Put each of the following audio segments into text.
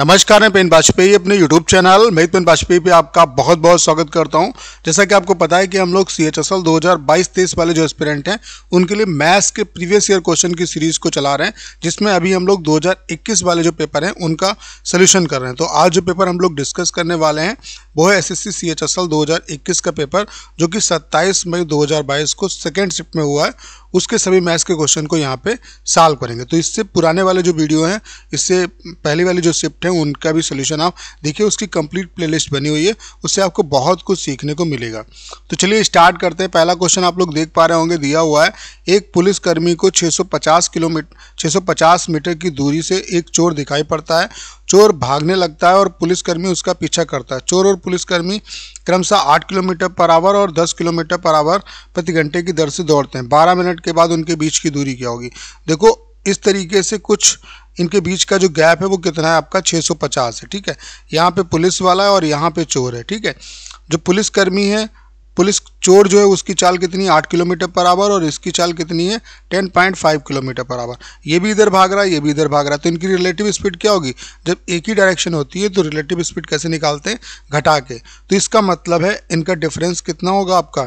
नमस्कार मैं पेन वाजपेयी अपने यूट्यूब चैनल मैं पेन वाजपेयी पे आपका बहुत बहुत स्वागत करता हूं जैसा कि आपको पता है कि हम लोग सी एच एस एल दो हज़ार बाईस तेईस वाले जो एस्पिरेंट हैं उनके लिए मैथ्स के प्रीवियस ईयर क्वेश्चन की सीरीज़ को चला रहे हैं जिसमें अभी हम लोग दो हज़ार इक्कीस वाले जो पेपर हैं उनका सोल्यूशन कर रहे हैं तो आज जो पेपर हम लोग डिस्कस करने वाले हैं वो है S S C C H S L दो हज़ार इक्कीस का पेपर जो कि सत्ताईस मई दो हज़ार बाईस को सेकेंड शिफ्ट में हुआ है उसके सभी मैथ्स के क्वेश्चन को यहाँ पे सॉल्व करेंगे तो इससे पुराने वाले जो वीडियो हैं इससे पहले वाले जो शिफ्ट हैं उनका भी सोल्यूशन आप देखिए उसकी कंप्लीट प्लेलिस्ट बनी हुई है उससे आपको बहुत कुछ सीखने को मिलेगा तो चलिए स्टार्ट करते हैं पहला क्वेश्चन आप लोग देख पा रहे होंगे दिया हुआ है एक पुलिसकर्मी को छः किलोमीटर छः मीटर की दूरी से एक चोर दिखाई पड़ता है चोर भागने लगता है और पुलिसकर्मी उसका पीछा करता है चोर और पुलिसकर्मी क्रमशः आठ किलोमीटर पर आवर और दस किलोमीटर पर आवर प्रति घंटे की दर से दौड़ते हैं बारह मिनट के बाद उनके बीच की दूरी क्या होगी देखो इस तरीके से कुछ इनके बीच का जो गैप है वो कितना है आपका 650 है ठीक है यहाँ पे पुलिस वाला है और यहाँ पे चोर है ठीक है जो पुलिसकर्मी है पुलिस चोर जो है उसकी चाल कितनी आठ किलोमीटर पर आवर और इसकी चाल कितनी है ten point five kilometre per hour ये भी इधर भाग रहा है ये भी इधर भाग रहा है तो इनकी रिलेटिव स्पीड क्या होगी जब एक ही डायरेक्शन होती है तो रिलेटिव स्पीड कैसे निकालते हैं घटा के तो इसका मतलब है इनका डिफरेंस कितना होगा आपका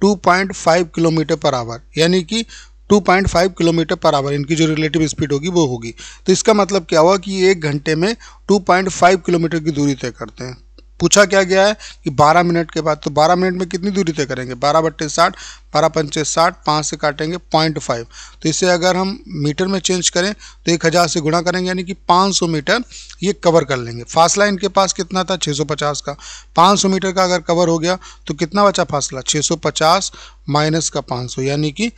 टू किलोमीटर पर आवर यानी कि 2.5 किलोमीटर पर आवर इनकी जो रिलेटिव स्पीड होगी वो होगी तो इसका मतलब क्या हुआ कि एक घंटे में 2.5 किलोमीटर की दूरी तय करते हैं पूछा क्या गया है कि 12 मिनट के बाद तो 12 मिनट में कितनी दूरी तय करेंगे 12 बट्टे साठ बारह पंचे साठ पाँच से काटेंगे पॉइंट फाइव तो इसे अगर हम मीटर में चेंज करें तो एक हज़ार से गुणा करेंगे यानी कि पाँच सौ मीटर ये कवर कर लेंगे फासला इनके पास कितना था छः सौ पचास का पाँच सौ मीटर का अगर कवर हो गया तो कितना बचा फासला छः सौ पचास माइनस का पाँच सौ यानी कि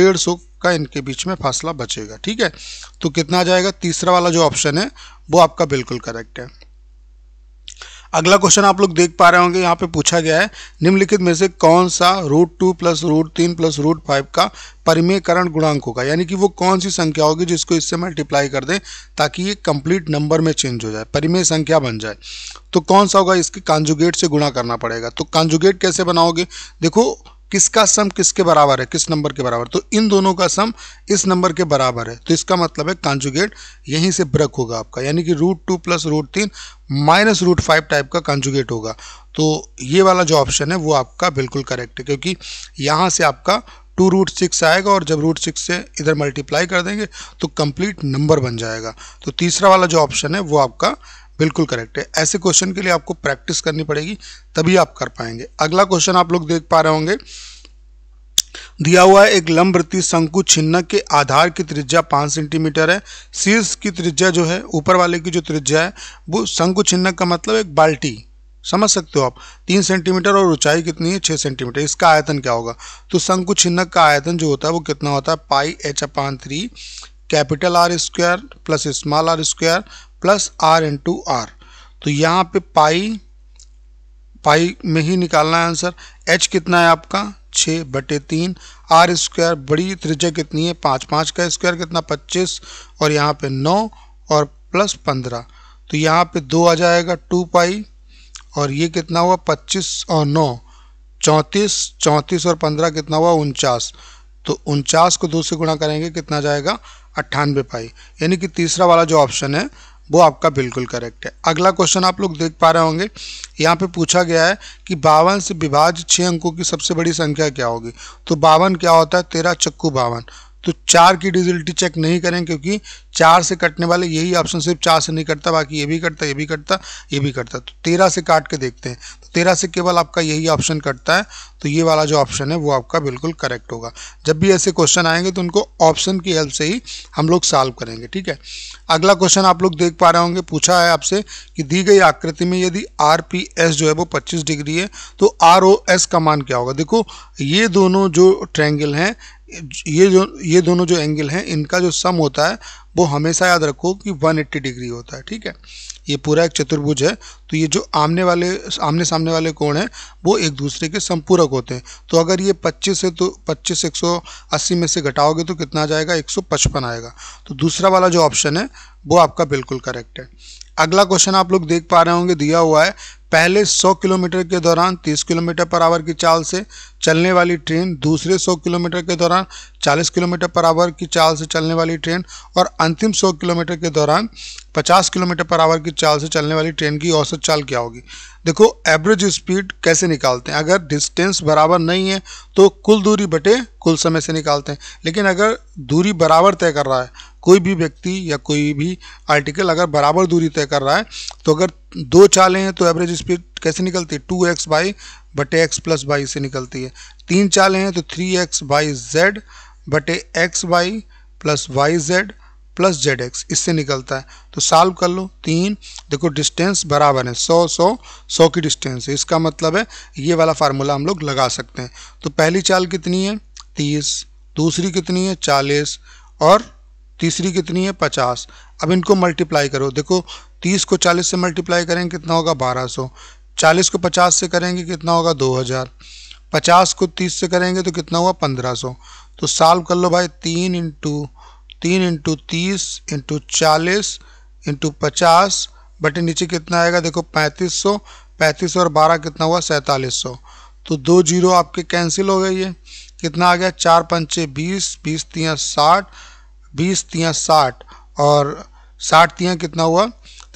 डेढ़ सौ का इनके बीच में फासला बचेगा ठीक है तो कितना जाएगा तीसरा वाला जो ऑप्शन है वो आपका बिल्कुल करेक्ट है अगला क्वेश्चन आप लोग देख पा रहे होंगे यहाँ पे पूछा गया है निम्नलिखित में से कौन सा रूट टू प्लस रूट तीन प्लस रूट फाइव का परिमेयकरण गुणांक होगा यानी कि वो कौन सी संख्या होगी जिसको इससे मल्टीप्लाई कर दें ताकि ये कंप्लीट नंबर में चेंज हो जाए परिमेय संख्या बन जाए तो कौन सा होगा इसके कांजुगेट से गुणा करना पड़ेगा तो कांजुगेट कैसे बनाओगे देखो किसका सम किसके बराबर है किस नंबर के बराबर तो इन दोनों का सम इस नंबर के बराबर है तो इसका मतलब है कॉन्जुगेट यहीं से ब्रेक होगा आपका यानी कि रूट टू प्लस रूट तीन माइनस रूट फाइव टाइप का कॉन्जुगेट होगा तो ये वाला जो ऑप्शन है वो आपका बिल्कुल करेक्ट है क्योंकि यहाँ से आपका टू रूट सिक्स आएगा और जब रूट सिक्स से इधर मल्टीप्लाई कर देंगे तो कंप्लीट नंबर बन जाएगा तो तीसरा वाला जो ऑप्शन है वो आपका बिल्कुल करेक्ट है ऐसे क्वेश्चन के लिए आपको प्रैक्टिस करनी पड़ेगी तभी आप कर पाएंगे अगला क्वेश्चन आप लोग देख पा रहे होंगे दिया हुआ है एक लंबवृत्तीय शंकु छिन्नक के आधार की त्रिज्या पाँच सेंटीमीटर है शीर्ष की त्रिज्या जो है ऊपर वाले की जो त्रिज्या है वो शंकु छिन्नक का मतलब एक बाल्टी समझ सकते हो आप तीन सेंटीमीटर और ऊंचाई कितनी है छः सेंटीमीटर इसका आयतन क्या होगा तो शंकु छिन्नक का आयतन जो होता है वो कितना होता है pi h upon three capital r square plus small r square plus r into r तो यहाँ पे पाई पाई में ही निकालना है आंसर एच कितना है आपका छः बटे तीन आर स्क्वायर बड़ी त्रिज्या कितनी है पाँच पाँच का स्क्वायर कितना पच्चीस और यहाँ पे नौ और प्लस पंद्रह तो यहाँ पे दो आ जाएगा टू पाई और ये कितना हुआ पच्चीस और नौ चौंतीस चौंतीस और पंद्रह कितना हुआ उनचास तो उनचास को दो से गुणा करेंगे कितना जाएगा अट्ठानवे पाई यानी कि तीसरा वाला जो ऑप्शन है वो आपका बिल्कुल करेक्ट है अगला क्वेश्चन आप लोग देख पा रहे होंगे यहाँ पे पूछा गया है कि बावन से विभाज छः अंकों की सबसे बड़ी संख्या क्या होगी तो बावन क्या होता है तेरह चक्कू बावन तो चार की डिजिलिटी चेक नहीं करें क्योंकि चार से कटने वाले यही ऑप्शन सिर्फ चार से नहीं कटता बाकी ये भी कटता ये भी कटता ये भी कटता तो तेरह से काट के देखते हैं तो तेरह से केवल आपका यही ऑप्शन कटता है तो ये वाला जो ऑप्शन है वो आपका बिल्कुल करेक्ट होगा जब भी ऐसे क्वेश्चन आएंगे तो उनको ऑप्शन की हेल्प से ही हम लोग सॉल्व करेंगे ठीक है अगला क्वेश्चन आप लोग देख पा रहे होंगे पूछा है आपसे कि दी गई आकृति में यदि आर पी एस जो है वो पच्चीस डिग्री है तो आर ओ एस का मान क्या होगा देखो ये दोनों जो ट्रैंगल हैं ये जो ये दोनों जो एंगल हैं इनका जो सम होता है वो हमेशा याद रखो कि 180 डिग्री होता है ठीक है ये पूरा एक चतुर्भुज है तो ये जो आमने वाले आमने सामने वाले कोण हैं वो एक दूसरे के संपूरक होते हैं तो अगर ये 25 से तो 25 180 में से घटाओगे तो कितना जाएगा 155 आएगा तो दूसरा वाला जो ऑप्शन है वो आपका बिल्कुल करेक्ट है अगला क्वेश्चन आप लोग देख पा रहे होंगे दिया हुआ है पहले 100 किलोमीटर के दौरान 30 किलोमीटर पर आवर की चाल से चलने वाली ट्रेन दूसरे 100 किलोमीटर के दौरान 40 किलोमीटर पर आवर की चाल से चलने वाली ट्रेन और अंतिम 100 किलोमीटर के दौरान 50 किलोमीटर पर आवर की चाल से चलने वाली ट्रेन की औसत चाल क्या होगी देखो एवरेज स्पीड कैसे निकालते हैं अगर डिस्टेंस बराबर नहीं है तो कुल दूरी बटे कुल समय से निकालते हैं लेकिन अगर दूरी बराबर तय कर रहा है कोई भी व्यक्ति या कोई भी आर्टिकल अगर बराबर दूरी तय कर रहा है तो अगर दो चालें हैं तो एवरेज स्पीड कैसे निकलती है टू एक्स बाई बटे एक्स प्लस बाई से निकलती है तीन चालें हैं तो थ्री एक्स बाई जेड बटे x y plus y z plus z x इससे निकलता है तो सॉल्व कर लो तीन देखो डिस्टेंस बराबर है सौ सौ सौ की डिस्टेंस है इसका मतलब है ये वाला फार्मूला हम लोग लगा सकते हैं तो पहली चाल कितनी है तीस दूसरी कितनी है चालीस और तीसरी कितनी है पचास अब इनको मल्टीप्लाई करो देखो तीस को चालीस से मल्टीप्लाई करेंगे कितना होगा बारह सौ चालीस को पचास से करेंगे कितना होगा दो हज़ार पचास को तीस से करेंगे तो कितना होगा पंद्रह सौ तो साल्व कर लो भाई तीन इंटू तीन इंटू तीस इंटू चालीस इंटू पचास बटे नीचे कितना आएगा देखो पैंतीस सौ पैंतीस और बारह कितना हुआ सैंतालीस सौ तो दो जीरो आपके कैंसिल हो गए ये कितना आ गया चार पंचे बीस बीस तीन साठ बीस तिया साठ और साठ तियाँ कितना हुआ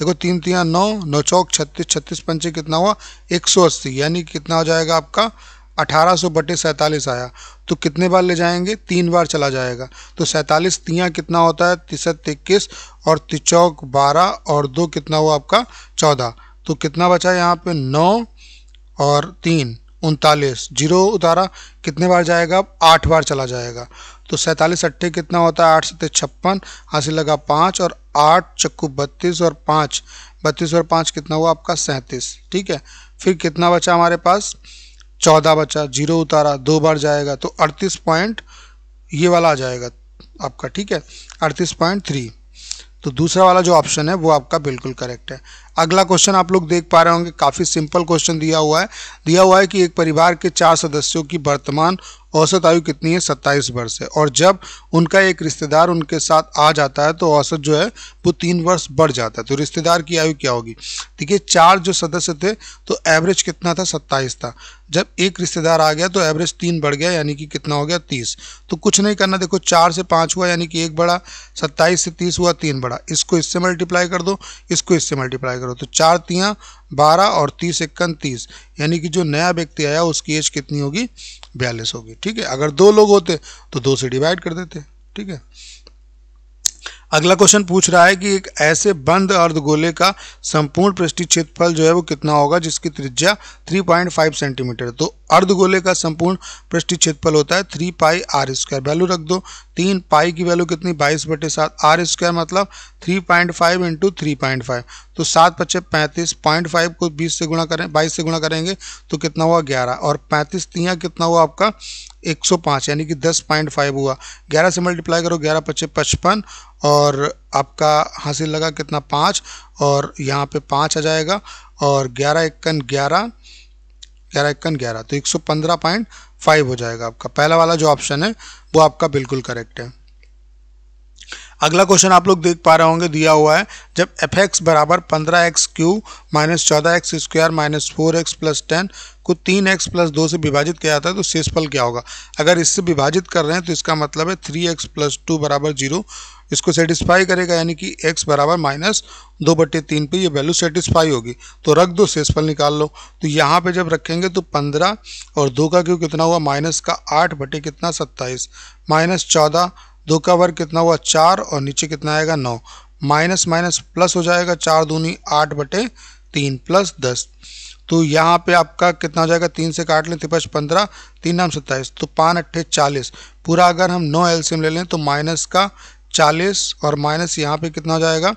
देखो तीन तियाँ नौ नौ चौक छत्तीस छत्तीस पंचे कितना हुआ एक सौ अस्सी यानी कितना हो जाएगा आपका अठारह सौ बटे सैंतालीस आया तो कितने बार ले जाएंगे तीन बार चला जाएगा तो सैंतालीस तिया कितना होता है तिसत इक्कीस और तिचौक बारह और दो कितना हुआ आपका चौदह तो कितना बचा यहाँ पे नौ और तीन उनतालीस जीरो उतारा कितने बार जाएगा आठ बार चला जाएगा तो सैंतालीस अट्ठे कितना होता है आठ सत्ते छप्पन अस्सी लगा पाँच और आठ चक्कू बत्तीस और पाँच बत्तीस और पाँच कितना हुआ आपका सैंतीस ठीक है फिर कितना बचा हमारे पास चौदह बचा जीरो उतारा दो बार जाएगा तो अड़तीस पॉइंट ये वाला आ जाएगा आपका ठीक है अड़तीस पॉइंट थ्री तो दूसरा वाला जो ऑप्शन है वो आपका बिल्कुल करेक्ट है अगला क्वेश्चन आप लोग देख पा रहे होंगे काफ़ी सिंपल क्वेश्चन दिया हुआ है दिया हुआ है कि एक परिवार के चार सदस्यों की वर्तमान औसत आयु कितनी है सत्ताईस वर्ष है और जब उनका एक रिश्तेदार उनके साथ आ जाता है तो औसत जो है वो तीन वर्ष बढ़ जाता है तो रिश्तेदार की आयु क्या होगी देखिए चार जो सदस्य थे तो एवरेज कितना था सत्ताईस था जब एक रिश्तेदार आ गया तो एवरेज तीन बढ़ गया यानी कि कितना हो गया तीस तो कुछ नहीं करना देखो चार से पाँच हुआ यानी कि एक बढ़ा सत्ताईस से तीस हुआ तीन बढ़ा इसको इससे मल्टीप्लाई कर दो इसको इससे मल्टीप्लाई करो तो चार तिया बारह और तीस इक्कन तीस यानी कि जो नया व्यक्ति आया उसकी एज कितनी होगी बयालीस होगी ठीक है अगर दो लोग होते तो दो से डिवाइड कर देते ठीक है अगला क्वेश्चन पूछ रहा है कि एक ऐसे बंद अर्धगोले का संपूर्ण पृष्ठी क्षेत्रफल जो है वो कितना होगा जिसकी त्रिज्या 3.5 सेंटीमीटर तो अर्धगोले का संपूर्ण पृष्ठी क्षेत्रफल होता है three pi r square value रख दो तीन पाई की वैल्यू कितनी बाईस बटे सात आर स्क्वायर मतलब three point five into three point five तो सात पच्चे पैंतीस पॉइंट फाइव को बीस से गुणा करें बाईस से गुणा करेंगे तो कितना हुआ ग्यारह और पैंतीस तिया कितना हुआ आपका 105 यानी कि 10.5 हुआ 11 से मल्टीप्लाई करो 11 पच्चीस पचपन और आपका हासिल लगा कितना पाँच और यहाँ पे पाँच आ जाएगा और ग्यारह इक्कन ग्यारह ग्यारह इक्कन ग्यारह तो 115.5 हो जाएगा आपका पहला वाला जो ऑप्शन है वो आपका बिल्कुल करेक्ट है अगला क्वेश्चन आप लोग देख पा रहे होंगे दिया हुआ है जब एफ एक्स बराबर पंद्रह एक्स क्यू माइनस चौदह x square minus four x plus ten को तीन एक्स प्लस दो से विभाजित किया जाता है तो शेषफल क्या होगा अगर इससे विभाजित कर रहे हैं तो इसका मतलब है थ्री एक्स प्लस टू बराबर जीरो इसको सेटिस्फाई करेगा यानी कि x बराबर माइनस दो बटे तीन पर यह वैल्यू सेटिस्फाई होगी तो रख दो शेषफल निकाल लो तो यहाँ पे जब रखेंगे तो पंद्रह और दो का क्यों कितना हुआ माइनस का आठ बटे कितना सत्ताईस माइनस चौदह दो का वर्ग कितना हुआ चार और नीचे कितना आएगा नौ माइनस माइनस प्लस हो जाएगा चार दूनी आठ बटे तीन प्लस दस तो यहाँ पे आपका कितना हो जाएगा तीन से काट लें तिपच तो पंद्रह तीन नाम सत्ताईस तो पाँच अट्ठे चालीस पूरा अगर हम नौ एलसीएम ले लें तो माइनस का चालीस और माइनस यहाँ पे कितना हो जाएगा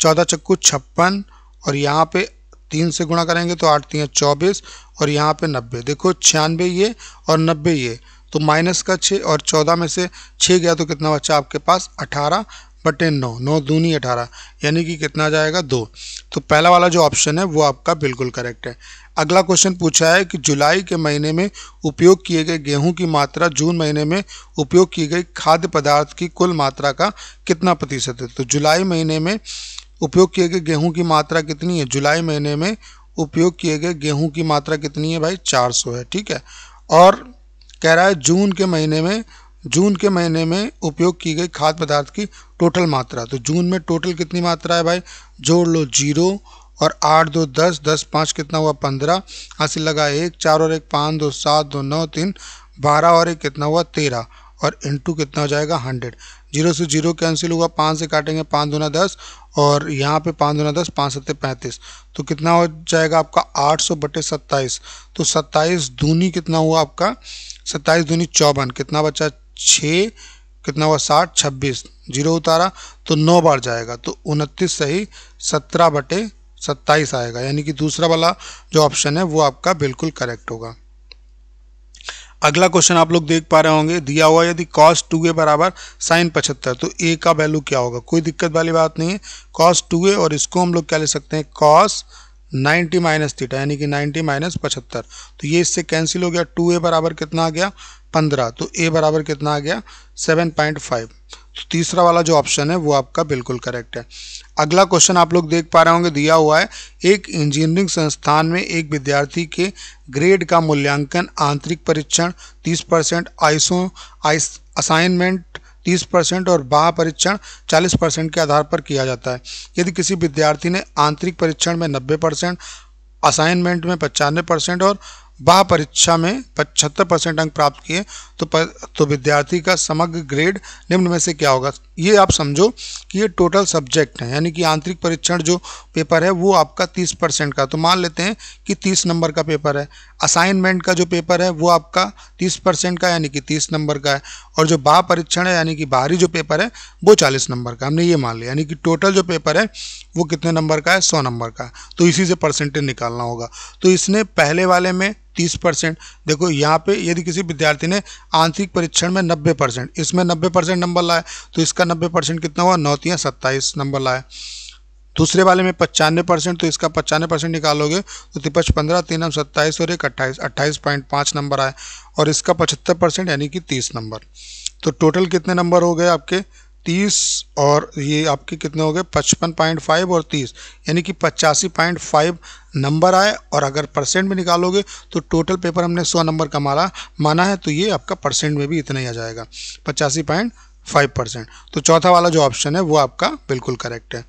चौदह चक्कू छप्पन और यहाँ पे तीन से गुणा करेंगे तो आठ तीन चौबीस और यहाँ पे नब्बे देखो छियानवे ये और नब्बे ये तो माइनस का छः और चौदह में से छः गया तो कितना बचा आपके पास अठारह बटे नौ नौ दूनी अठारह यानी कि कितना जाएगा दो तो पहला वाला जो ऑप्शन है वो आपका बिल्कुल करेक्ट है अगला क्वेश्चन पूछा है कि जुलाई के महीने में उपयोग किए गए गेहूं की मात्रा जून महीने में उपयोग की गई खाद्य पदार्थ की कुल मात्रा का कितना प्रतिशत है तो जुलाई महीने में उपयोग किए गए गेहूँ की मात्रा कितनी है जुलाई महीने में उपयोग किए गए गेहूँ की मात्रा कितनी है भाई चार है ठीक है और कह रहा है जून के महीने में जून के महीने में उपयोग की गई खाद्य पदार्थ की टोटल मात्रा तो जून में टोटल कितनी मात्रा है भाई जोड़ लो जीरो और आठ दो दस दस पाँच कितना हुआ पंद्रह हासिल लगा एक चार और एक पाँच दो सात दो नौ तीन बारह और एक कितना हुआ तेरह और इंटू कितना हो जाएगा हंड्रेड जीरो से जीरो कैंसिल हुआ पाँच से काटेंगे पाँच दोना दस और यहाँ पे पाँच दोना दस पाँच सत्ते पैंतीस तो कितना हो जाएगा आपका आठ सौ बटे सत्ताईस तो सत्ताईस दूनी कितना हुआ आपका सत्ताईस दूनी चौवन कितना बचा छः कितना हुआ साठ छब्बीस जीरो उतारा तो नौ बार जाएगा तो उनतीस सही सत्रह बटे सत्ताईस आएगा यानी कि दूसरा वाला जो ऑप्शन है वो आपका बिल्कुल करेक्ट होगा अगला क्वेश्चन आप लोग देख पा रहे होंगे दिया हुआ यदि कॉस टू ए बराबर साइन पचहत्तर तो ए का वैल्यू क्या होगा कोई दिक्कत वाली बात नहीं है कॉस टू ए और इसको हम लोग क्या ले सकते हैं कॉस 90 माइनस थीटा यानी कि 90 माइनस पचहत्तर तो ये इससे कैंसिल हो गया टू ए बराबर कितना आ गया पंद्रह तो ए बराबर कितना आ गया सेवन पॉइंट फाइव तो तीसरा वाला जो ऑप्शन है वो आपका बिल्कुल करेक्ट है अगला क्वेश्चन आप लोग देख पा रहे होंगे दिया हुआ है एक इंजीनियरिंग संस्थान में एक विद्यार्थी के ग्रेड का मूल्यांकन आंतरिक परीक्षण तीस परसेंट आइसो आइस असाइनमेंट तीस परसेंट और बाह परीक्षण चालीस परसेंट के आधार पर किया जाता है यदि किसी विद्यार्थी ने आंतरिक परीक्षण में नब्बे परसेंट असाइनमेंट में पचानवे परसेंट और बाह परीक्षा में पचहत्तर परसेंट अंक प्राप्त किए तो तो विद्यार्थी का समग्र ग्रेड निम्न में से क्या होगा ये आप समझो कि ये टोटल सब्जेक्ट है यानी कि आंतरिक परीक्षण जो पेपर है वो आपका 30 परसेंट का तो मान लेते हैं कि 30 नंबर का पेपर है असाइनमेंट का जो पेपर है वो आपका 30 परसेंट का यानी कि 30 नंबर का है और जो बाह परीक्षण है यानी कि बाहरी जो पेपर है वो 40 नंबर का हमने ये मान लिया यानी कि टोटल जो पेपर है वो कितने नंबर का है सौ नंबर का है तो इसी से परसेंटेज निकालना होगा तो इसने पहले वाले में तीस परसेंट देखो यहाँ पे यदि किसी विद्यार्थी ने आंतरिक परीक्षण में नब्बे परसेंट इसमें नब्बे परसेंट नंबर लाए तो इसका नब्बे परसेंट कितना हुआ नौतियाँ सत्ताईस नंबर लाए दूसरे वाले में पचानवे परसेंट तो इसका पचानवे परसेंट निकालोगे तो तिपच पंद्रह तीन हम सत्ताईस और एक अट्ठाईस अट्ठाईस पॉइंट पाँच नंबर आए और इसका पचहत्तर परसेंट यानी कि तीस नंबर तो टोटल कितने नंबर हो गए आपके तीस और ये आपके कितने हो गए पचपन पॉइंट फाइव और तीस यानी कि पचासी पॉइंट फाइव नंबर आए और अगर परसेंट में निकालोगे तो टोटल पेपर हमने सौ नंबर का मारा माना है तो ये आपका परसेंट में भी इतना ही आ जाएगा पचासी पॉइंट फाइव परसेंट तो चौथा वाला जो ऑप्शन है वो आपका बिल्कुल करेक्ट है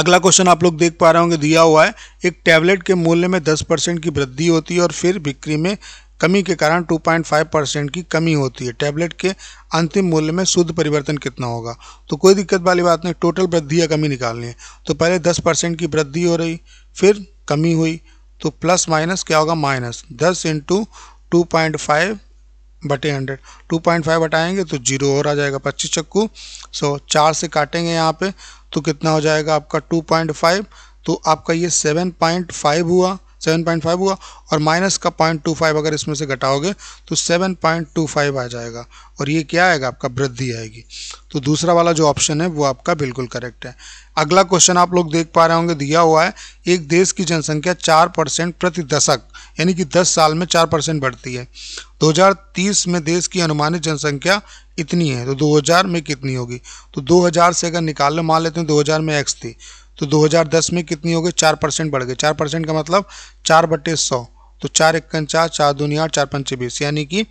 अगला क्वेश्चन आप लोग देख पा रहे होंगे दिया हुआ है एक टैबलेट के मूल्य में 10 परसेंट की वृद्धि होती है और फिर बिक्री में कमी के कारण 2.5 परसेंट की कमी होती है टैबलेट के अंतिम मूल्य में शुद्ध परिवर्तन कितना होगा तो कोई दिक्कत वाली बात नहीं टोटल वृद्धि या कमी निकालनी है तो पहले 10 परसेंट की वृद्धि हो रही फिर कमी हुई तो प्लस माइनस क्या होगा माइनस दस इंटू टू पॉइंट फाइव बटे हंड्रेड टू पॉइंट फाइव बटाएंगे तो जीरो और आ जाएगा पच्चीस चक्कू सो चार से काटेंगे यहाँ पर तो कितना हो जाएगा आपका टू पॉइंट फाइव तो आपका ये सेवन पॉइंट फाइव हुआ सेवन पॉइंट फाइव हुआ और माइनस का पॉइंट टू फाइव अगर इसमें से घटाओगे तो सेवन पॉइंट टू फाइव आ जाएगा और ये क्या आएगा आपका वृद्धि आएगी तो दूसरा वाला जो ऑप्शन है वो आपका बिल्कुल करेक्ट है अगला क्वेश्चन आप लोग देख पा रहे होंगे दिया हुआ है एक देश की जनसंख्या चार परसेंट प्रति दशक यानी कि दस साल में चार परसेंट बढ़ती है 2030 में देश की अनुमानित जनसंख्या इतनी है तो 2000 में कितनी होगी तो 2000 से अगर निकालने मान लेते हैं 2000 में एक्स थी तो 2010 में कितनी हो गई चार परसेंट बढ़ गई चार परसेंट का मतलब चार बटे सौ तो चार इक्कन चार चार दूनिया चार पंचे बीस यानी कि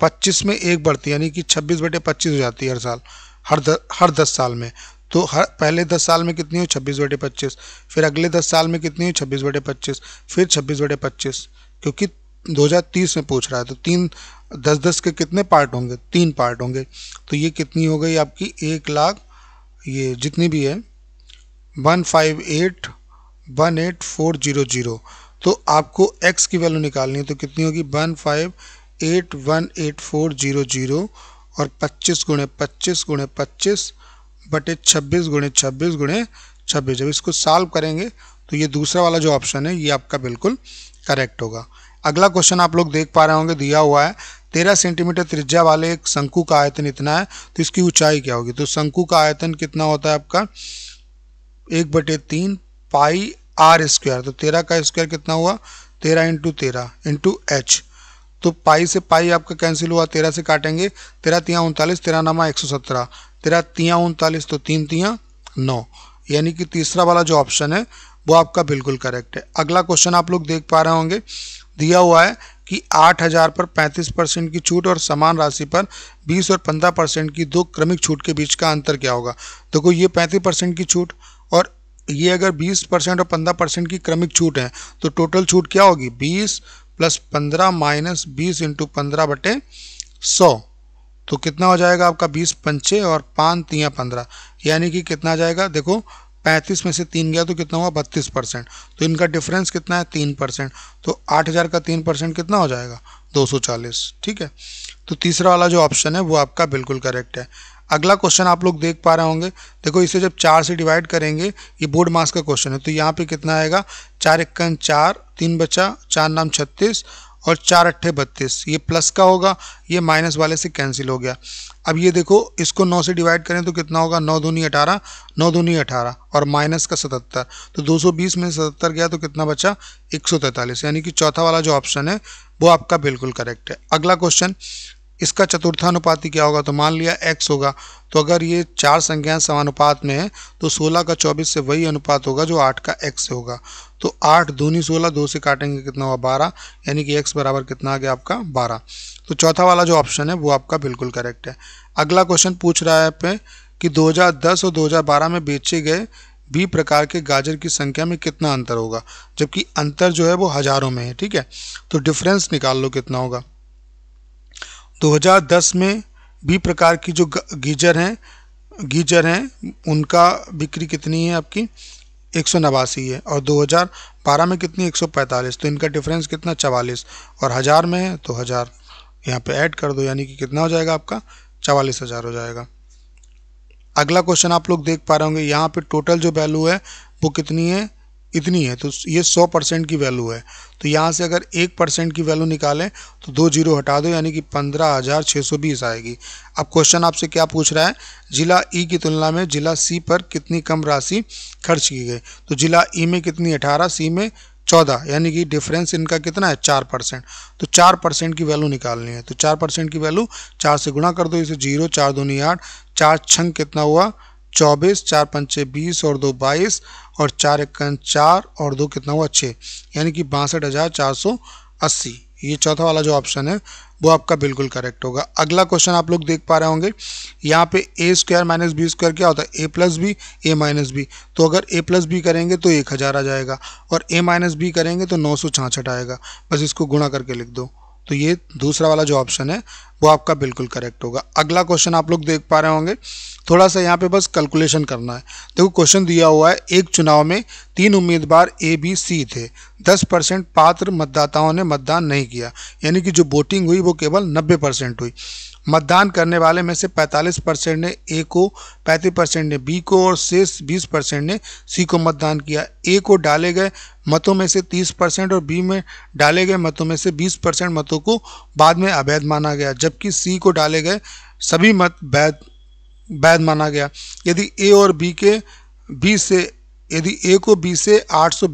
पच्चीस में एक बढ़ती यानी कि छब्बीस बटे पच्चीस हो जाती है हर साल हर द, हर दस साल में तो हर पहले दस साल में कितनी हो छब्बीस बटे पच्चीस फिर अगले दस साल में कितनी हो छब्बीस बटे पच्चीस फिर छब्बीस बटे पच्चीस क्योंकि 2030 में पूछ रहा है तो तीन दस दस के कितने पार्ट होंगे तीन पार्ट होंगे तो ये कितनी हो गई आपकी एक लाख ये जितनी भी है one five eight one eight four zero zero तो आपको एक्स की वैल्यू निकालनी है तो कितनी होगी one five eight one eight four zero zero और पच्चीस गुणे पच्चीस गुणे पच्चीस बटे छब्बीस गुणे छब्बीस गुणे छब्बीस जब इसको सॉल्व करेंगे तो ये दूसरा वाला जो ऑप्शन है ये आपका बिल्कुल करेक्ट होगा अगला क्वेश्चन आप लोग देख पा रहे होंगे दिया हुआ है तेरह सेंटीमीटर त्रिज्या वाले एक शंकु का आयतन इतना है तो इसकी ऊंचाई क्या होगी तो शंकु का आयतन कितना होता है आपका एक बटे तीन पाई आर स्क्वायर तो तेरह का स्क्वायर कितना हुआ तेरह इंटू तेरह इंटू एच तो पाई से पाई आपका कैंसिल हुआ तेरह से काटेंगे तेरह तिया उनतालीस तेरह नामा एक सौ सत्रह तेरह तिया उनतालीस तो तीन तिया नौ यानी कि तीसरा वाला जो ऑप्शन है वो आपका बिल्कुल करेक्ट है अगला क्वेश्चन आप लोग देख पा रहे होंगे दिया हुआ है कि 8000 पर 35 परसेंट की छूट और समान राशि पर 20 और 15 परसेंट की दो क्रमिक छूट के बीच का अंतर क्या होगा देखो तो ये 35 परसेंट की छूट ये अगर 20 परसेंट और 15 परसेंट की क्रमिक छूट है तो टोटल छूट क्या होगी 20 प्लस 15 माइनस बीस इंटू पंद्रह बटे सौ तो कितना हो जाएगा आपका 20 पंचे और पाँच तिया पंद्रह यानी कि कितना जाएगा देखो 35 में से तीन गया तो कितना हुआ बत्तीस परसेंट तो इनका डिफरेंस कितना है तीन परसेंट तो आठ हज़ार का तीन परसेंट कितना हो जाएगा चालीस ठीक है तो तीसरा वाला जो ऑप्शन है वो आपका बिल्कुल करेक्ट है अगला क्वेश्चन आप लोग देख पा रहे होंगे देखो इसे जब चार से डिवाइड करेंगे ये बोर्ड मास का क्वेश्चन है तो यहाँ पे कितना आएगा चार इक्कन चार तीन बचा चार नाम छत्तीस और चार अट्ठे बत्तीस ये प्लस का होगा ये माइनस वाले से कैंसिल हो गया अब ये देखो इसको नौ से डिवाइड करें तो कितना होगा नौ दूनी अठारह नौ दूनी अठारह और माइनस का सतहत्तर तो बीस में सतहत्तर गया तो कितना बचा एक यानी कि चौथा वाला जो ऑप्शन है वो आपका बिल्कुल करेक्ट है अगला क्वेश्चन इसका चतुर्थानुपात क्या होगा तो मान लिया एक्स होगा तो अगर ये चार संख्याएं समानुपात में हैं तो 16 का 24 से वही अनुपात होगा जो 8 का x से होगा तो 8 दूनी 16 दो से काटेंगे कितना हुआ 12 यानी कि x बराबर कितना आ गया आपका 12 तो चौथा वाला जो ऑप्शन है वो आपका बिल्कुल करेक्ट है अगला क्वेश्चन पूछ रहा है पे कि दो और दो में बेचे गए भी प्रकार के गाजर की संख्या में कितना अंतर होगा जबकि अंतर जो है वो हज़ारों में है ठीक है तो डिफरेंस निकाल लो कितना होगा 2010 में भी प्रकार की जो गीजर हैं गीजर हैं उनका बिक्री कितनी है आपकी एक है और 2012 में कितनी 145 तो इनका डिफरेंस कितना चवालीस और हज़ार में है तो हज़ार यहाँ पे ऐड कर दो यानी कि कितना हो जाएगा आपका चवालीस हज़ार हो जाएगा अगला क्वेश्चन आप लोग देख पा रहे होंगे यहाँ पे टोटल जो वैल्यू है वो कितनी है इतनी है तो ये सौ परसेंट की वैल्यू है तो यहाँ से अगर एक परसेंट की वैल्यू निकालें तो दो जीरो हटा दो यानी कि पंद्रह हज़ार छः सौ बीस आएगी अब क्वेश्चन आपसे क्या पूछ रहा है जिला ई e की तुलना में जिला सी पर कितनी कम राशि खर्च की गई तो जिला ई e में कितनी अठारह सी में चौदह यानी कि डिफरेंस इनका कितना है चार परसेंट तो चार परसेंट की वैल्यू निकालनी है तो चार परसेंट की वैल्यू चार से गुणा कर दो इसे जीरो चार दो नहीं आठ चार छंग कितना हुआ चौबीस चार पंचे बीस और दो बाईस और चार एक चार और दो कितना हुआ छः यानी कि बासठ हज़ार चार सौ अस्सी ये चौथा वाला जो ऑप्शन है वो आपका बिल्कुल करेक्ट होगा अगला क्वेश्चन आप लोग देख पा रहे होंगे यहाँ पे a square minus b square क्या होता है a plus b a minus b तो अगर ए प्लस बी करेंगे तो एक हज़ार आ जाएगा और ए माइनस बी करेंगे तो नौ सौ छाछठ आएगा बस इसको गुणा करके लिख दो तो ये दूसरा वाला जो ऑप्शन है वो आपका बिल्कुल करेक्ट होगा अगला क्वेश्चन आप लोग देख पा रहे होंगे थोड़ा सा यहाँ पे बस कैलकुलेशन करना है देखो क्वेश्चन दिया हुआ है एक चुनाव में तीन उम्मीदवार ए बी सी थे 10 परसेंट पात्र मतदाताओं ने मतदान नहीं किया यानी कि जो वोटिंग हुई वो केवल 90 परसेंट हुई मतदान करने वाले में से 45 परसेंट ने ए को 35 परसेंट ने बी को और शेष 20 परसेंट ने सी को मतदान किया ए को डाले गए मतों में से 30 परसेंट और बी में डाले गए मतों में से 20 परसेंट मतों को बाद में अवैध माना गया जबकि सी को डाले गए सभी मत वैध वैध माना गया यदि ए और बी के बी से यदि ए को बी से आठ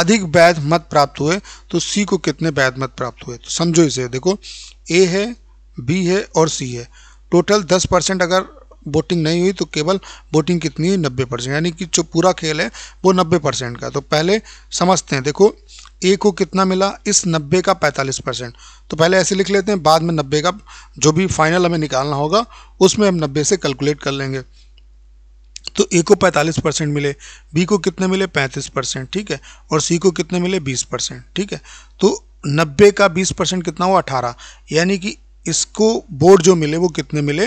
अधिक वैध मत प्राप्त हुए तो सी को कितने वैध मत प्राप्त हुए तो समझो इसे देखो ए है बी है और सी है टोटल दस परसेंट अगर वोटिंग नहीं हुई तो केवल वोटिंग कितनी हुई नब्बे परसेंट यानी कि जो पूरा खेल है वो नब्बे परसेंट का तो पहले समझते हैं देखो ए को कितना मिला इस नब्बे का पैंतालीस परसेंट तो पहले ऐसे लिख लेते हैं बाद में नब्बे का जो भी फाइनल हमें निकालना होगा उसमें हम नब्बे से कैलकुलेट कर लेंगे तो ए को 45 परसेंट मिले बी को कितने मिले 35 परसेंट ठीक है और सी को कितने मिले 20 परसेंट ठीक है तो 90 का 20 परसेंट कितना हुआ 18 यानी कि इसको बोर्ड जो मिले वो कितने मिले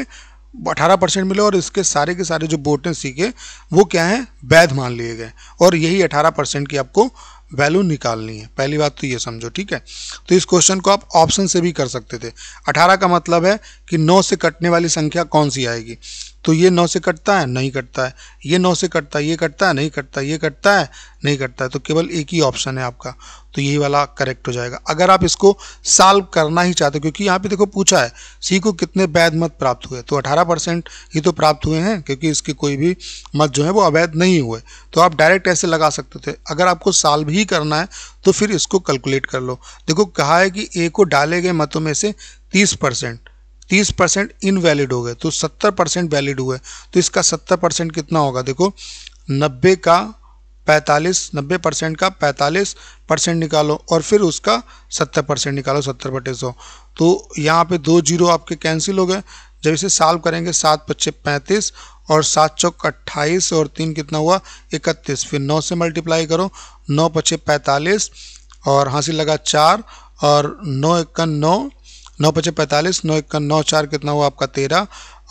अठारह परसेंट मिले और इसके सारे के सारे जो बोर्ड हैं सीखे वो क्या हैं वैध मान लिए गए और यही अठारह परसेंट की आपको वैल्यू निकालनी है पहली बात तो ये समझो ठीक है तो इस क्वेश्चन को आप ऑप्शन से भी कर सकते थे 18 का मतलब है कि 9 से कटने वाली संख्या कौन सी आएगी तो ये नौ से कटता है नहीं कटता है ये नौ से कटता है ये कटता है नहीं कटता ये कटता है नहीं कटता है तो केवल एक ही ऑप्शन है आपका तो यही वाला करेक्ट हो जाएगा अगर आप इसको साल्व करना ही चाहते हो क्योंकि यहाँ पे देखो पूछा है सी को कितने वैध मत प्राप्त हुए तो 18 परसेंट ही तो प्राप्त हुए हैं क्योंकि इसके कोई भी मत जो है वो अवैध नहीं हुए तो आप डायरेक्ट ऐसे लगा सकते थे अगर आपको साल्व ही करना है तो फिर इसको कैलकुलेट कर लो देखो कहा है कि ए को डाले गए मतों में से तीस परसेंट तीस परसेंट इनवैलिड हो गए तो सत्तर परसेंट वैलिड हुए तो इसका सत्तर परसेंट कितना होगा देखो नब्बे का पैंतालीस नब्बे परसेंट का पैंतालीस परसेंट निकालो और फिर उसका सत्तर परसेंट निकालो सत्तर बटे सौ तो यहाँ पे दो जीरो आपके कैंसिल हो गए जब इसे साल्व करेंगे सात पच्चे पैंतीस और सात चौक अट्ठाईस और तीन कितना हुआ इकतीस फिर नौ से मल्टीप्लाई करो नौ पच्चे पैंतालीस और हासिल लगा चार और नौ इक्का नौ नौ पचे पैंतालीस नौ इक्का नौ चार कितना हुआ आपका तेरह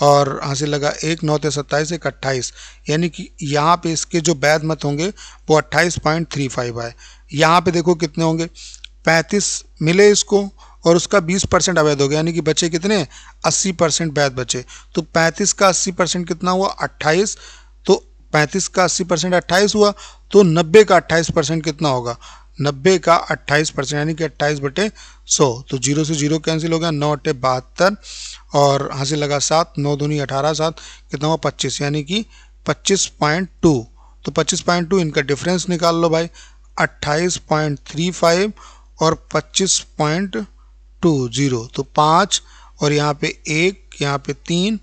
और हासिल लगा एक नौ ते सत्ताईस एक अट्ठाईस यानी कि यहाँ पे इसके जो वैध मत होंगे वो अट्ठाईस पॉइंट थ्री फाइव आए यहाँ पे देखो कितने होंगे पैंतीस मिले इसको और उसका बीस परसेंट अवैध हो गया यानी कि बचे कितने अस्सी परसेंट वैध बचे तो पैंतीस का अस्सी परसेंट कितना हुआ अट्ठाईस तो पैंतीस का अस्सी परसेंट अट्ठाईस हुआ तो नब्बे का अट्ठाईस परसेंट कितना होगा नब्बे का अट्ठाईस परसेंट यानी कि अट्ठाईस बटे सौ तो जीरो से जीरो कैंसिल हो गया नौ अटे बहत्तर और हाँ से लगा सात नौ दूनी अठारह सात कितना हुआ पच्चीस यानी कि पच्चीस पॉइंट टू तो पच्चीस पॉइंट टू इनका डिफरेंस निकाल लो भाई अट्ठाईस पॉइंट थ्री फाइव और पच्चीस पॉइंट टू जीरो तो पाँच और यहाँ पे एक यहाँ पे तीन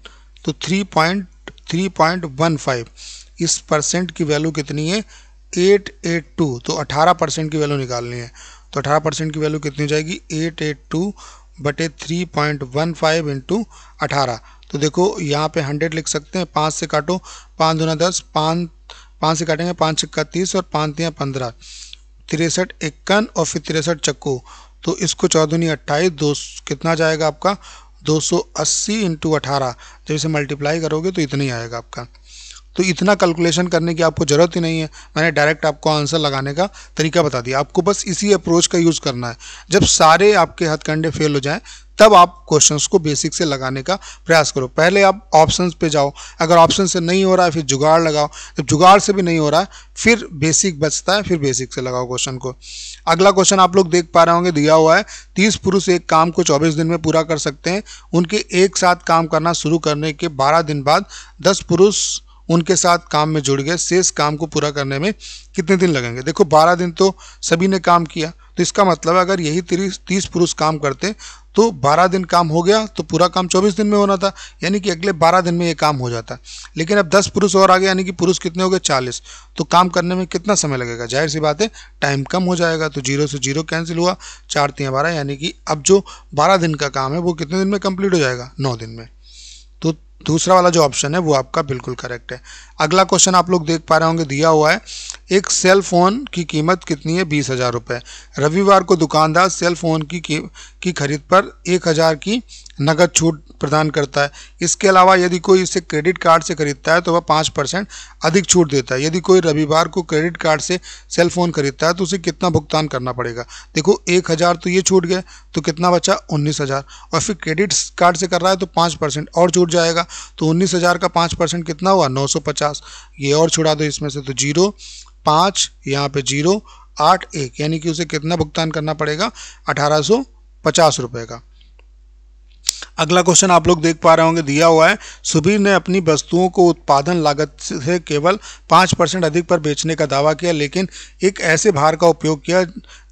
तो three point three point one five इस परसेंट की वैल्यू कितनी है एट एट टू तो अठारह परसेंट की वैल्यू निकालनी है तो अठारह परसेंट की वैल्यू कितनी हो जाएगी एट एट टू बटे three point one five into अठारह तो देखो यहाँ पे हंड्रेड लिख सकते हैं पाँच से काटो पाँच दूना दस पाँच पाँच से काटेंगे पाँच छक्का तीस और पाँच दिया पंद्रह तिरसठ इक्कन और फिर तिरसठ चक्को तो इसको चौदहनी अट्ठाईस दो कितना जाएगा आपका 280 सौ अस्सी इंटू अठारह जब इसे मल्टीप्लाई करोगे तो इतना ही आएगा आपका तो इतना कैलकुलेशन करने की आपको ज़रूरत ही नहीं है मैंने डायरेक्ट आपको आंसर लगाने का तरीका बता दिया आपको बस इसी अप्रोच का यूज़ करना है जब सारे आपके हथकंडे फेल हो जाएं तब आप क्वेश्चंस को बेसिक से लगाने का प्रयास करो पहले आप ऑप्शंस पे जाओ अगर ऑप्शन से नहीं हो रहा है फिर जुगाड़ लगाओ जब जुगाड़ से भी नहीं हो रहा है फिर बेसिक बचता है फिर बेसिक से लगाओ क्वेश्चन को अगला क्वेश्चन आप लोग देख पा रहे होंगे दिया हुआ है तीस पुरुष एक काम को चौबीस दिन में पूरा कर सकते हैं उनके एक साथ काम करना शुरू करने के बारह दिन बाद दस पुरुष उनके साथ काम में जुड़ गए शेष काम को पूरा करने में कितने दिन लगेंगे देखो बारह दिन तो सभी ने काम किया तो इसका मतलब है अगर यही तीस तीस पुरुष काम करते तो बारह दिन काम हो गया तो पूरा काम चौबीस दिन में होना था यानी कि अगले बारह दिन में ये काम हो जाता लेकिन अब दस पुरुष और आ गए यानी कि पुरुष कितने हो गए चालीस तो काम करने में कितना समय लगेगा जाहिर सी बात है टाइम कम हो जाएगा तो जीरो से जीरो कैंसिल हुआ चार तीन बारह यानी कि अब जो बारह दिन का काम है वो कितने दिन में कम्प्लीट हो जाएगा नौ दिन में दूसरा वाला जो ऑप्शन है वो आपका बिल्कुल करेक्ट है अगला क्वेश्चन आप लोग देख पा रहे होंगे दिया हुआ है एक सेल फोन की कीमत कितनी है बीस हज़ार रुपये रविवार को दुकानदार सेल फोन की की, खरीद पर एक हज़ार की नकद छूट प्रदान करता है इसके अलावा यदि कोई इसे क्रेडिट कार्ड से खरीदता है तो वह पाँच परसेंट अधिक छूट देता है यदि कोई रविवार को क्रेडिट कार्ड से सेल फ़ोन खरीदता है तो उसे कितना भुगतान करना पड़ेगा देखो एक हज़ार तो ये छूट गया तो कितना बचा उन्नीस हज़ार और फिर क्रेडिट कार्ड से कर रहा है तो पाँच परसेंट और छूट जाएगा तो उन्नीस हज़ार का पाँच परसेंट कितना हुआ नौ सौ पचास ये और छुड़ा दो इसमें से तो जीरो पाँच यहाँ पर जीरो आठ एक यानी कि उसे कितना भुगतान करना पड़ेगा अठारह सौ पचास रुपये का अगला क्वेश्चन आप लोग देख पा रहे होंगे दिया हुआ है सुबीर ने अपनी वस्तुओं को उत्पादन लागत से केवल पाँच परसेंट अधिक पर बेचने का दावा किया लेकिन एक ऐसे भार का उपयोग किया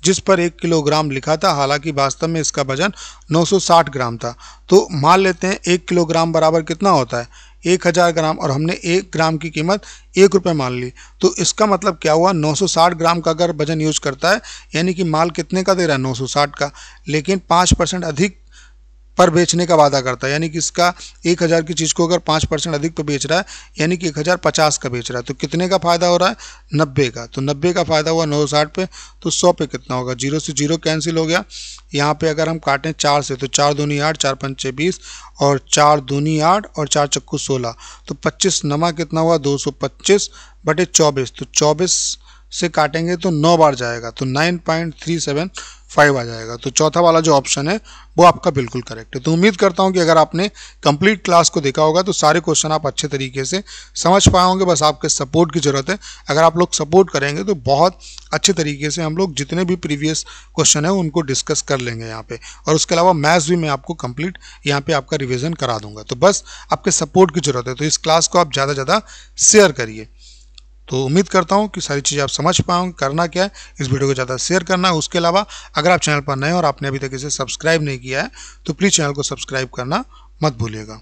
जिस पर एक किलोग्राम लिखा था हालांकि वास्तव में इसका वजन 960 ग्राम था तो मान लेते हैं एक किलोग्राम बराबर कितना होता है एक हज़ार ग्राम और हमने एक ग्राम की कीमत एक रुपये मान ली तो इसका मतलब क्या हुआ 960 ग्राम का अगर वजन यूज करता है यानी कि माल कितने का दे रहा है 960 का लेकिन पाँच परसेंट अधिक पर बेचने का वादा करता है यानी कि इसका एक हज़ार की चीज़ को अगर पाँच परसेंट अधिक पे बेच रहा है यानी कि एक हज़ार पचास का बेच रहा है तो कितने का फ़ायदा हो रहा है नब्बे का तो नब्बे का फ़ायदा हुआ नौ साठ पे तो सौ पे कितना होगा जीरो से जीरो कैंसिल हो गया यहाँ पे अगर हम काटें चार से तो चार दूनी आठ चार पंचे बीस और चार दूनी आठ और चार चक्कू सोलह तो पच्चीस नमा कितना हुआ दो सौ पच्चीस बटे चौबीस तो चौबीस से काटेंगे तो नौ बार जाएगा तो nine point three seven five आ जाएगा तो चौथा वाला जो ऑप्शन है वो आपका बिल्कुल करेक्ट है तो उम्मीद करता हूँ कि अगर आपने कंप्लीट क्लास को देखा होगा तो सारे क्वेश्चन आप अच्छे तरीके से समझ पाए होंगे बस आपके सपोर्ट की ज़रूरत है अगर आप लोग सपोर्ट करेंगे तो बहुत अच्छे तरीके से हम लोग जितने भी प्रीवियस क्वेश्चन है उनको डिस्कस कर लेंगे यहाँ पे और उसके अलावा मैथ्स भी मैं आपको कंप्लीट यहाँ पे आपका रिविज़न करा दूंगा तो बस आपके सपोर्ट की ज़रूरत है तो इस क्लास को आप ज़्यादा से ज़्यादा शेयर करिए तो उम्मीद करता हूँ कि सारी चीज़ें आप समझ पाओ करना क्या है इस वीडियो को ज़्यादा शेयर करना है उसके अलावा अगर आप चैनल पर नए हो और आपने अभी तक इसे सब्सक्राइब नहीं किया है तो प्लीज़ चैनल को सब्सक्राइब करना मत भूलिएगा